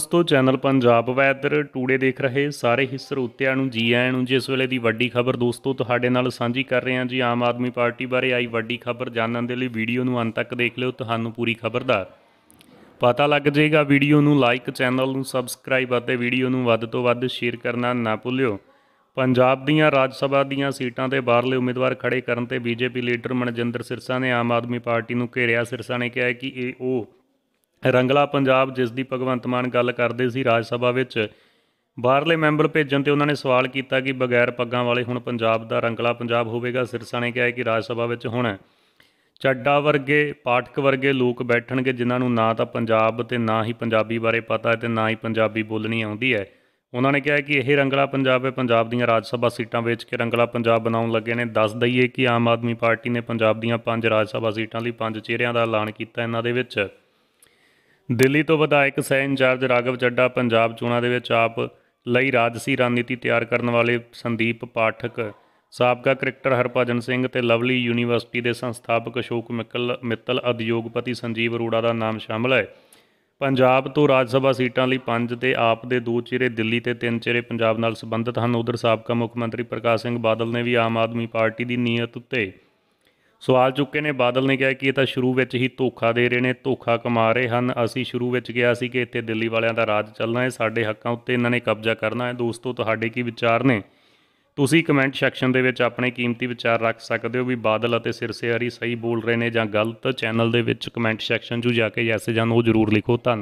ਦੋਸਤੋ channel Punjab weather today ਦੇਖ ਰਹੇ ਸਾਰੇ ਹੀ ਸਰੋਤਿਆਂ ਨੂੰ ਜੀ ਆਇਆਂ ਨੂੰ ਜਿਸ ਵੇਲੇ ਦੀ ਵੱਡੀ ਖਬਰ ਦੋਸਤੋ ਤੁਹਾਡੇ ਨਾਲ ਸਾਂਝੀ ਕਰ ਰਹੇ ਹਾਂ ਜੀ ਆਮ ਆਦਮੀ ਪਾਰਟੀ ਬਾਰੇ ਆਈ ਵੱਡੀ ਖਬਰ ਜਾਣਨ ਦੇ ਲਈ ਵੀਡੀਓ ਨੂੰ ਅੰਤ ਤੱਕ ਦੇਖ ਲਿਓ ਤੁਹਾਨੂੰ ਪੂਰੀ ਖਬਰ ਦਾ ਪਤਾ ਲੱਗ ਜਾਏਗਾ ਵੀਡੀਓ ਨੂੰ ਲਾਈਕ ਚੈਨਲ ਨੂੰ ਸਬਸਕ੍ਰਾਈਬ ਅਤੇ ਵੀਡੀਓ ਨੂੰ ਵੱਧ ਤੋਂ ਵੱਧ ਸ਼ੇਅਰ ਕਰਨਾ ਨਾ ਭੁੱਲਿਓ ਪੰਜਾਬ ਦੀਆਂ ਰਾਜ ਸਭਾ ਦੀਆਂ ਸੀਟਾਂ ਤੇ ਬਾਹਰਲੇ ਉਮੀਦਵਾਰ ਖੜੇ ਕਰਨ ਤੇ ਬੀਜੇਪੀ ਲੀਡਰ ਮਨਜਿੰਦਰ ਸਿਰਸਾ ਨੇ ਆਮ ਆਦਮੀ ਪਾਰਟੀ ਨੂੰ ਘੇਰਿਆ ਸਿਰਸਾ ਨੇ ਕਿਹਾ ਕਿ ਇਹ ਉਹ ਰੰਗਲਾ ਪੰਜਾਬ ਜਿਸ ਦੀ ਭਗਵੰਤ ਮਾਨ ਗੱਲ ਕਰਦੇ ਸੀ ਰਾਜ ਸਭਾ ਵਿੱਚ ਬਾਹਰਲੇ ਮੈਂਬਰ ਭੇਜਣ ਤੇ ਉਹਨਾਂ ਨੇ ਸਵਾਲ ਕੀਤਾ ਕਿ ਬਗੈਰ ਪੱਗਾਂ ਵਾਲੇ ਹੁਣ ਪੰਜਾਬ ਦਾ ਰੰਗਲਾ ਪੰਜਾਬ ਹੋਵੇਗਾ ਸਿਰਸਾ ਨੇ ਕਿਹਾ ਕਿ ਰਾਜ ਸਭਾ ਵਿੱਚ ਹੁਣ ਚੱਡਾ ਵਰਗੇ ਪਾਠਕ ਵਰਗੇ ਲੋਕ ਬੈਠਣਗੇ ਜਿਨ੍ਹਾਂ ਨੂੰ ਨਾ ਤਾਂ ਪੰਜਾਬ ਤੇ ਨਾ ਹੀ ਪੰਜਾਬੀ ਬਾਰੇ ਪਤਾ ਹੈ ਤੇ ਨਾ ਹੀ ਪੰਜਾਬੀ ਬੋਲਣੀ ਆਉਂਦੀ ਹੈ ਉਹਨਾਂ ਨੇ ਕਿਹਾ ਕਿ ਇਹ ਰੰਗਲਾ ਪੰਜਾਬ ਹੈ ਪੰਜਾਬ ਦੀਆਂ ਰਾਜ ਸਭਾ ਸੀਟਾਂ ਵੇਚ ਕੇ ਰੰਗਲਾ ਪੰਜਾਬ ਬਣਾਉਣ ਲੱਗੇ ਨੇ ਦੱਸ ਦਈਏ ਕਿ ਆਮ ਆਦਮੀ ਪਾਰਟੀ ਨੇ ਪੰਜਾਬ ਦੀਆਂ ਪੰਜ ਰਾਜ ਸਭਾ ਸੀਟਾਂ ਲਈ ਪੰਜ ਚਿਹਰਿਆਂ ਦਾ ਐਲਾਨ ਕੀਤਾ ਇਹਨਾਂ ਦੇ ਵਿੱਚ ਦਿੱਲੀ ਤੋਂ ਵਿਧਾਇਕ ਸਹਿ ਇੰਚਾਰਜ ਰਾਘਵ ਚੱਡਾ ਪੰਜਾਬ ਚੋਣਾਂ ਦੇ ਵਿੱਚ ਆਪ ਲਈ ਰਾਜਸੀ ਰਣਨੀਤੀ ਤਿਆਰ ਕਰਨ ਵਾਲੇ ਸੰਦੀਪ ਪਾਠਕ ਸਾਬਕਾ ਕ੍ਰਿਕਟਰ ਹਰਪਾਜਨ ਸਿੰਘ ਤੇ ਲਵਲੀ ਯੂਨੀਵਰਸਿਟੀ ਦੇ ਸੰਸਥਾਪਕ ਅਸ਼ੋਕ ਮਿੱਕਲ ਮਿੱਤਲ ਉਦਯੋਗਪਤੀ ਸੰਜੀਵ ਅਰੋੜਾ ਦਾ ਨਾਮ ਸ਼ਾਮਲ ਹੈ ਪੰਜਾਬ ਤੋਂ ਰਾਜ ਸਭਾ ਸੀਟਾਂ ਲਈ 5 ਤੇ ਆਪ ਦੇ ਦੋ ਚਿਹਰੇ ਦਿੱਲੀ ਤੇ ਤਿੰਨ ਚਿਹਰੇ ਪੰਜਾਬ ਨਾਲ ਸੰਬੰਧਿਤ ਹਨ ਉਧਰ ਸਾਬਕਾ ਮੁੱਖ ਮੰਤਰੀ ਪ੍ਰਕਾਸ਼ ਸਿੰਘ ਬਾਦਲ ਨੇ ਵੀ ਆਮ ਆਦਮੀ ਪਾਰਟੀ ਦੀ ਨੀਅਤ ਉੱਤੇ ਸੋ ਚੁੱਕੇ ਨੇ ਬਾਦਲ ਨੇ ਕਿਹਾ ਕਿ ਇਹ ਤਾਂ ਸ਼ੁਰੂ ਵਿੱਚ ਹੀ ਧੋਖਾ ਦੇ ਰਹੇ ਨੇ ਧੋਖਾ ਕਮਾ ਰਹੇ ਹਨ ਅਸੀਂ ਸ਼ੁਰੂ ਵਿੱਚ ਕਿਹਾ ਸੀ ਕਿ ਇੱਥੇ ਦਿੱਲੀ ਵਾਲਿਆਂ ਦਾ ਰਾਜ ਚੱਲਣਾ ਹੈ ਸਾਡੇ ਹੱਕਾਂ ਉੱਤੇ ਇਹਨਾਂ ਨੇ ਕਬਜ਼ਾ ਕਰਨਾ ਹੈ ਦੋਸਤੋ ਤੁਹਾਡੇ ਕੀ ਵਿਚਾਰ ਨੇ ਤੁਸੀਂ ਕਮੈਂਟ ਸੈਕਸ਼ਨ ਦੇ ਵਿੱਚ ਆਪਣੇ ਕੀਮਤੀ ਵਿਚਾਰ ਰੱਖ ਸਕਦੇ ਹੋ ਵੀ ਬਾਦਲ ਅਤੇ ਸਿਰਸੇਹਰੀ ਸਹੀ ਬੋਲ ਰਹੇ ਨੇ ਜਾਂ ਗਲਤ ਚੈਨਲ ਦੇ ਵਿੱਚ ਕਮੈਂਟ ਸੈਕਸ਼ਨ 'ਚ ਜਾ ਕੇ ਯੈਸ ਜਾਂ ਨੋ ਜ਼ਰੂਰ ਲਿਖੋ ਧੰਨਵਾਦ